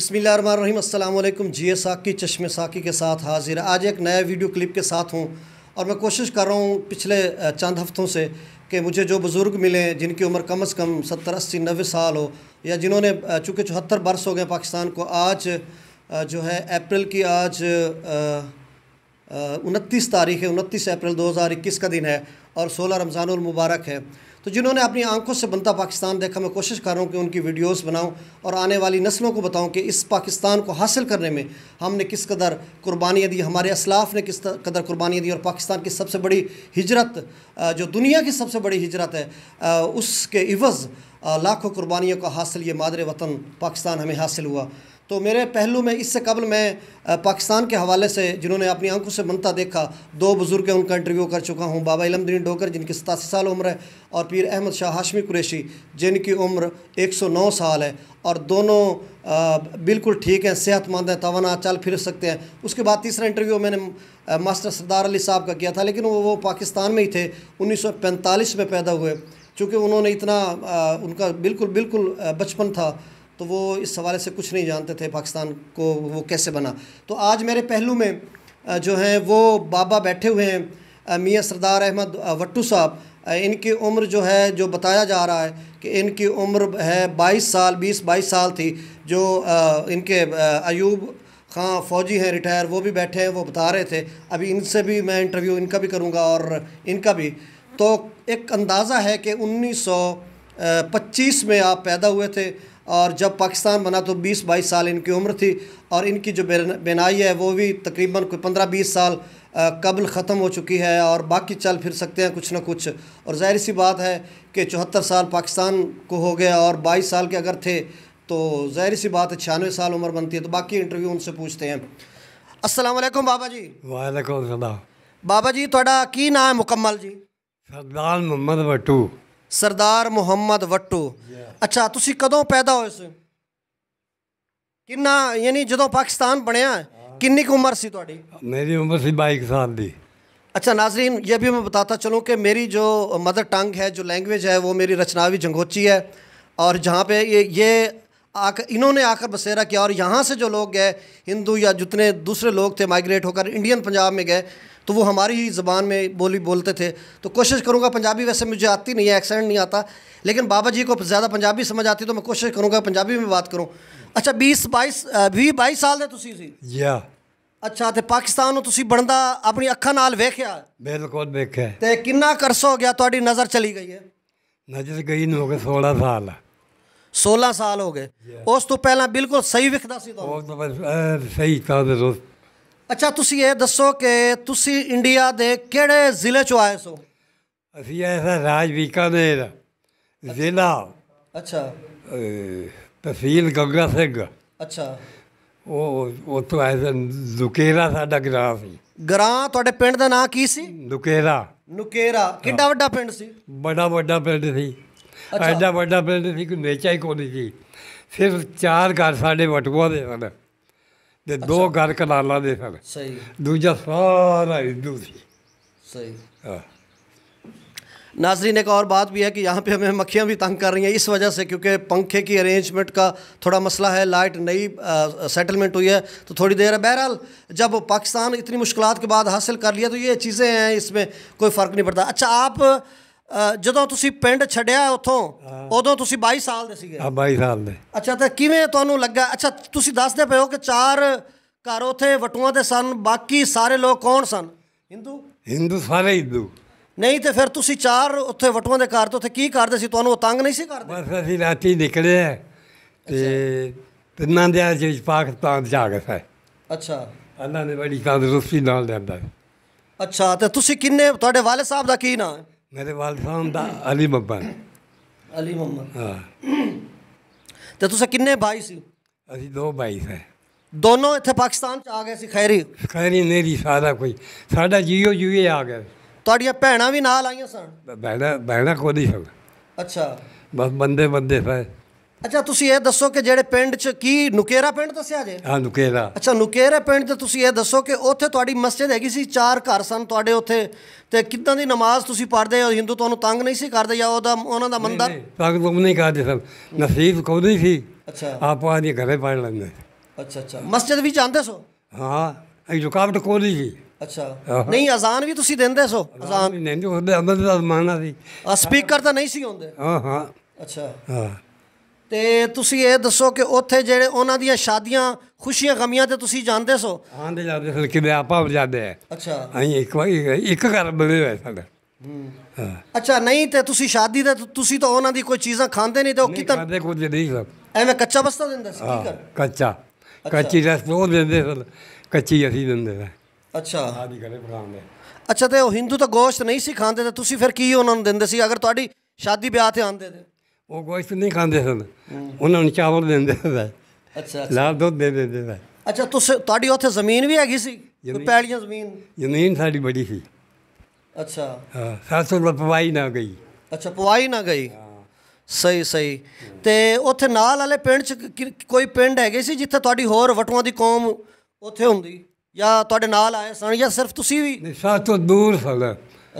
बसमीम अल्लाम जी ए साकी चश्मे साकी के साथ हाजिर आज एक नया वीडियो क्लिप के साथ हूँ और मैं कोशिश कर रहा हूँ पिछले चंद हफ्तों से कि मुझे जो बुज़ुर्ग मिले जिनकी उम्र कम अज़ कम सत्तर अस्सी नबे साल हो या जिन्होंने चूँकि चौहत्तर बरस हो गए पाकिस्तान को आज जो है अप्रैल की आज उनतीस तारीख है उनतीस अप्रैल दो हज़ार इक्कीस का दिन है और सोलह रमज़ान मुबारक है तो जिन्होंने अपनी आंखों से बनता पाकिस्तान देखा मैं कोशिश कर रहा हूँ कि उनकी वीडियोस बनाऊं और आने वाली नस्लों को बताऊं कि इस पाकिस्तान को हासिल करने में हमने किस कदर कुर्बानियाँ दी हमारे असलाफ ने किस कदर कुर्बानियाँ दी और पाकिस्तान की सबसे बड़ी हिजरत जो दुनिया की सबसे बड़ी हिजरत है उसके इवज़ लाखों कुर्बानियों का हासिल ये मादरे वतन पाकिस्तान हमें हासिल हुआ तो मेरे पहलू में इससे कबल मैं पाकिस्तान के हवाले से जिन्होंने अपनी आंखों से बनता देखा दो बुज़ुर्ग हैं उनका इंटरव्यू कर चुका हूँ बाबा इलमदीन डोकर जिनकी सतासी साल उम्र है और पीर अहमद शाह हाशमी कुरेशी जिनकी उम्र 109 साल है और दोनों बिल्कुल ठीक हैं सेहतमंद हैं तोना चल फिर सकते हैं उसके बाद तीसरा इंटरव्यू मैंने मास्टर सरदार अली साहब का किया था लेकिन वो वो पाकिस्तान में ही थे पैंतालीस में पैदा हुए चूँकि उन्होंने इतना उनका बिल्कुल बिल्कुल बचपन था तो वो इस हवाले से कुछ नहीं जानते थे पाकिस्तान को वो कैसे बना तो आज मेरे पहलू में जो हैं वो बाबा बैठे हुए हैं मियाँ सरदार अहमद वट्टू साहब इनकी उम्र जो है जो बताया जा रहा है कि इनकी उम्र है 22 साल 20 22 साल थी जो इनके अयूब खां फौजी हैं रिटायर वो भी बैठे हैं वो बता रहे थे अभी इनसे भी मैं इंटरव्यू इनका भी करूँगा और इनका भी तो एक अंदाज़ा है कि 1925 में आप पैदा हुए थे और जब पाकिस्तान बना तो 20-22 साल इनकी उम्र थी और इनकी जो बेनाई है वो भी तकरीबन कोई पंद्रह बीस साल कबल ख़त्म हो चुकी है और बाकी चल फिर सकते हैं कुछ ना कुछ और जाहिर सी बात है कि चौहत्तर साल पाकिस्तान को हो गया और बाईस साल के अगर थे तो जाहिर सी बात है छियानवे साल उम्र बनती है तो बाकी इंटरव्यू उनसे पूछते हैं असलम बाबा जी वालेकुम बाबा जी थोड़ा की नाम है मुकम्मल जी सरदार मोहम्मद भट्टू सरदार मुहम्मद ਵੱਟੂ अच्छा ਤੁਸੀਂ ਕਦੋਂ ਪੈਦਾ ਹੋਏ ਸੀ ਕਿੰਨਾ ਯਾਨੀ ਜਦੋਂ ਪਾਕਿਸਤਾਨ किन्नी की उम्र सी थोड़ी मेरी उम्र सी बाईक साल दी अच्छा नाजरीन ये भी मैं बताता चलूँ कि मेरी जो मदर टंग है जो लैंग्वेज है वो मेरी रचनावी जंगोची है और जहाँ पे ये ये आकर इन्होंने आकर बसेरा किया और यहाँ से जो लोग गए हिंदू या जितने दूसरे लोग थे माइग्रेट होकर इंडियन पंजाब में गए तो वो हमारी ही ज़बान में बोली बोलते थे तो कोशिश करूँगा पंजाबी वैसे मुझे आती नहीं है एक्सेंट नहीं आता लेकिन बाबा जी को ज़्यादा पंजाबी समझ आती तो मैं कोशिश करूँगा पंजाबी में बात करूँ अच्छा बीस बाईस भी बाईस साल है तुम जी या अच्छा तो पाकिस्तान बनता अपनी अखा नाल वेख्या बिल्कुल वेख्या ਬਿਲਕੁਲ ਵੇਖਿਆ ਤੇ ਕਿੰਨਾ ਕਰਸ ਹੋ ਗਿਆ ਤੁਹਾਡੀ ਨਜ਼ਰ ਚਲੀ ਗਈ ਹੈ 16 ਸਾਲ ਹੋ ਗਏ ਉਸ ਤੋਂ ਪਹਿਲਾਂ ਬਿਲਕੁਲ ਸਹੀ ਵਿਖਦਾ ਸੀ ਤੁਹਾਨੂੰ ਸਹੀ ਰੋ ਅੱਛਾ ਤੁਸੀਂ ਇਹ ਦੱਸੋ ਕਿ ਤੁਸੀਂ ਇੰਡੀਆ ਦੇ ਕਿਹੜੇ ਜ਼ਿਲ੍ਹੇ ਚੋਂ ਆਏ ਸੋ ਅਸੀਂ ਐਸਾ ਰਾਜ ਬੀਕਾਨੇਰ ਜ਼ਿਲ੍ਹਾ ਅੱਛਾ ਤਹਿਸੀਲ ਗੰਗਾ ਸਿੰਘ ਅੱਛਾ ਉਹ ਉੱਥੋਂ ਆਏ ਸਨ ਲੁਕੇਰਾ ਸਾਡਾ ਗ੍ਰਾਮ ਸੀ ਗ੍ਰਾਮ ਤੁਹਾਡੇ ਪਿੰਡ ਦਾ ਨਾਂ ਕੀ ਸੀ ਲੁਕੇਰਾ ਲੁਕੇਰਾ ਕਿੰਨਾ ਵੱਡਾ ਪਿੰਡ ਸੀ ਬੜਾ ਵੱਡਾ ਪਿੰਡ ਸੀ एडा ਐਡਾ पिंड ਪਿੰਡ ਸੀ नेचा ही कौन सी सिर्फ चार घर साढ़े ਸਾਡੇ ਵਟੂਆ ਦੇ ਸਨ ਤੇ ਦੋ ਘਰ ਕਨਾਲਾ ਦੇ ਸਨ नाजरीन एक और बात भी है कि यहाँ पे हमें मक्खियाँ भी तंग कर रही हैं इस वजह से क्योंकि पंखे की अरेंजमेंट का थोड़ा मसला है लाइट नई सेटलमेंट हुई है तो थोड़ी देर है बहरहाल जब पाकिस्तान इतनी मुश्किल के बाद हासिल कर लिया तो ये चीज़ें हैं इसमें कोई फ़र्क नहीं पड़ता अच्छा आप ਜਦੋਂ ਤੁਸੀਂ ਪਿੰਡ ਛੱਡਿਆ ਉਥੋਂ ਉਦੋਂ ਤੁਸੀਂ 22 ਸਾਲ ਦੇ ਸੀਗੇ ਹਾਂ 22 ਸਾਲ ਦੇ ਅੱਛਾ ਤਾਂ ਕਿਵੇਂ ਤੁਹਾਨੂੰ ਲੱਗਾ ਅੱਛਾ ਤੁਸੀਂ ਦੱਸਦੇ ਪਏ ਹੋ ਕਿ ਚਾਰ ਘਰ ਉਥੇ ਵਟੂਆਂ ਦੇ ਸਨ ਬਾਕੀ ਸਾਰੇ ਲੋਕ ਕੌਣ ਸਨ ਹਿੰਦੂ ਹਿੰਦੂ ਸਾਰੇ ਹਿੰਦੂ ਨਹੀਂ ਤੇ ਫਿਰ ਤੁਸੀਂ ਚਾਰ ਉੱਥੇ ਵਟੂਆਂ ਦੇ ਘਰ ਤੋਂ ਉੱਥੇ ਕੀ ਕਰਦੇ ਸੀ ਤੁਹਾਨੂੰ ਉਹ ਤੰਗ ਨਹੀਂ ਸੀ ਕਰਦੇ ਬਸ ਅਸੀਂ ਰਾਤੀ ਨਿਕਲੇ ਤੇ ਤਿੰਨਾਂ ਦੇ ਅਜੇ ਪਾਕਿਸਤਾਨ ਜਾ ਕੇ ਫੈ ਅੱਛਾ ਅੰਨਾ ਨੇ ਬੜੀ ਤੰਦਰੁਸਤੀ ਨਾਲ ਲੈਂਦਾ ਅੱਛਾ ਤੇ ਤੁਸੀਂ ਕਿੰਨੇ ਤੁਹਾਡੇ ਵਾਲੇ ਸਾਹਿਬ ਦਾ ਕੀ ਨਾਮ ਹੈ ਮੇਰੇ ਵਾਲ साहब ਦਾ ਅਲੀ ਮੱਬਾ ਅਲੀ ਮੁਹੰਮਦ ਹਾਂ ਤੇ ਤੁਸੀਂ ਕਿੰਨੇ ਭਾਈ ਸੀ ਅਸੀਂ ਦੋ ਭਾਈ ਸੀ ਦੋਨੋਂ ਇੱਥੇ ਪਾਕਿਸਤਾਨ ਚ ਆ ਗਏ ਸੀ ਖੈਰੀ ਖੈਰੀ ਨੇਰੀ ਸਾਦਾ ਕੋਈ ਸਾਡਾ ਜੀਓ ਜੀਵੇ ਆ ਗਿਆ ਤੁਹਾਡੀਆਂ ਭੈਣਾਂ ਵੀ ਨਾਲ ਆਈਆਂ ਸਨ ਭੈਣਾਂ ਭੈਣਾਂ ਕੋਈ ਨਹੀਂ ਸਨ ਅੱਛਾ ਬਸ ਬੰਦੇ ਬੰਦੇ ਸਨ ਅੱਛਾ ਤੁਸੀਂ ਇਹ ਦੱਸੋ ਕਿ ਜਿਹੜੇ ਪਿੰਡ 'ਚ ਕੀ ਨੁਕੇਰਾ ਪਿੰਡ ਦੱਸਿਆ ਜੇ ਹਾਂ ਨੁਕੇਰਾ ਅੱਛਾ ਨੁਕੇਰਾ ਪਿੰਡ ਤੇ ਤੁਸੀਂ ਇਹ ਦੱਸੋ ਕਿ ਉੱਥੇ ਤੁਹਾਡੀ ਮਸਜਿਦ ਹੈਗੀ ਸੀ ਚਾਰ ਘਰ ਸਨ ਤੁਹਾਡੇ ਉੱਥੇ ਤੇ ਕਿੱਦਾਂ ਦੀ ਨਮਾਜ਼ ਤੁਸੀਂ ਪੜ੍ਹਦੇ ਹੋ ਹਿੰਦੂ ਤੁਹਾਨੂੰ ਤੰਗ ਨਹੀਂ ਸੀ ਕਰਦੇ ਜਾਂ ਉਹਦਾ ਉਹਨਾਂ ਦਾ ਮੰਦਰ ਤੰਗ ਤੁਮ ਨਹੀਂ ਕਰਦੇ ਸਭ ਨਸੀਬ ਕੋਈ ਸੀ ਅੱਛਾ ਆਪ ਆਦੀ ਘਰੇ ਪੜ ਲੈਂਦੇ ਅੱਛਾ ਅੱਛਾ ਮਸਜਿਦ ਵੀ ਜਾਂਦੇ ਸੋ ਹਾਂ ਇਹ ਰੁਕਾਵਟ ਕੋਈ ਸੀ ਅੱਛਾ ਨਹੀਂ ਅਜ਼ਾਨ ਵੀ ਤੁਸੀਂ ਦਿੰਦੇ ਸੋ ਅਜ਼ਾਨ ਨਹੀਂ ਹੁੰਦੇ ਅੰਦਰ ਦਾ ਜ਼ਮਾਨਾ ਸੀ ਸਪੀਕਰ ਤਾਂ ਨਹੀਂ ਸੀ ਹੁੰਦੇ ਹਾਂ ਹਾਂ ਅੱਛਾ ਹਾਂ ਤੇ ਤੁਸੀਂ ਇਹ ਦੱਸੋ ਕਿ ਉੱਥੇ ਜਿਹੜੇ ਉਹਨਾਂ ਦੀਆਂ ਸ਼ਾਦੀਆਂ ਖੁਸ਼ੀਆਂ ਗਮੀਆਂ ਤੇ ਤੁਸੀਂ ਜਾਣਦੇ ਸੋ ਹਾਂ ਦੇ ਜਾਂਦੇ ਹਲਕੀ ਦੇ ਆਪਾਂ ਜਾਂਦੇ ਆ ਅੱਛਾ ਅਹੀਂ ਇੱਕ ਇੱਕ ਘਰ ਬਣੇ ਹੋਏ ਸਾਡਾ ਹਾਂ ਅੱਛਾ ਨਹੀਂ ਤੇ ਤੁਸੀਂ ਸ਼ਾਦੀ ਦਾ ਤੁਸੀਂ ਤਾਂ ਉਹਨਾਂ ਦੀ ਕੋਈ ਚੀਜ਼ਾਂ ਖਾਂਦੇ ਨਹੀਂ ਤੇ ਉਹ ਕਿਤਨ ਖਾਂਦੇ ਕੁਝ ਨਹੀਂ ਸਭ ਐਵੇਂ ਕੱਚਾ ਬਸਤਾ ਦਿੰਦਾ ਸੀ ਕੀ ਕਰ ਕੱਚਾ ਕੱਚੀ ਰਸ ਉਹ ਦਿੰਦੇ ਸਨ ਕੱਚੀ ਅਸੀਂ ਦਿੰਦੇ ਸਾਂ ਅੱਛਾ ਕਰੇ ਘਰੇ ਬਣਾਉਂਦੇ ਅੱਛਾ ਤੇ ਉਹ ਹਿੰਦੂ ਤਾਂ ਗੋਸ਼ਤ ਨਹੀਂ ਸੀ ਖਾਂਦੇ ਤੇ ਤੁਸੀਂ ਫਿਰ ਕੀ ਉਹਨਾਂ ਨੂੰ ਦਿੰਦੇ ਸੀ ਅਗਰ ਤੁਹਾਡੀ ਸ਼ਾਦੀ ਵਿਆਹ ਤੇ ਆਂਦੇ ਤੇ ਉਹ ਗੋਸ਼ਤ ਨਹੀਂ ਖਾਂਦੇ ਸਨ ਉਹਨਾਂ ਨੂੰ ਚਾਵਲ ਦਿੰਦੇ ਸਨ ਅੱਛਾ ਅੱਛਾ ਲਾਲ ਦੁੱਧ ਦੇ ਦਿੰਦੇ ਸਨ ਅੱਛਾ ਤੁਸੀਂ ਤੁਹਾਡੀ ਉੱਥੇ ਜ਼ਮੀਨ ਵੀ ਹੈਗੀ ਸੀ ਪੈਲੀਆਂ ਜ਼ਮੀਨ ਜ਼ਮੀਨ ਸਾਡੀ ਬੜੀ ਸੀ ਅੱਛਾ ਹਾਂ 700 ਰੁਪਏ ਪਵਾਈ ਨਾ ਗਈ ਅੱਛਾ ਪਵਾਈ ਨਾ ਗਈ ਸਹੀ ਸਹੀ ਤੇ ਉੱਥੇ ਨਾਲ ਵਾਲੇ ਪਿੰਡ ਚ ਕੋਈ ਪਿੰਡ ਹੈਗੇ ਸੀ ਜਿੱਥੇ ਤੁਹਾਡੀ ਹੋਰ ਵਟੂਆਂ ਦੀ ਕੌਮ ਉੱਥੇ ਹੁੰਦੀ ਜਾਂ ਤੁਹਾਡੇ ਨਾਲ ਆਏ ਸਨ ਜਾਂ ਸਿਰਫ ਤੁਸੀਂ ਵੀ ਨਹੀਂ ਸਾਥੋਂ ਦੂਰ ਸਨ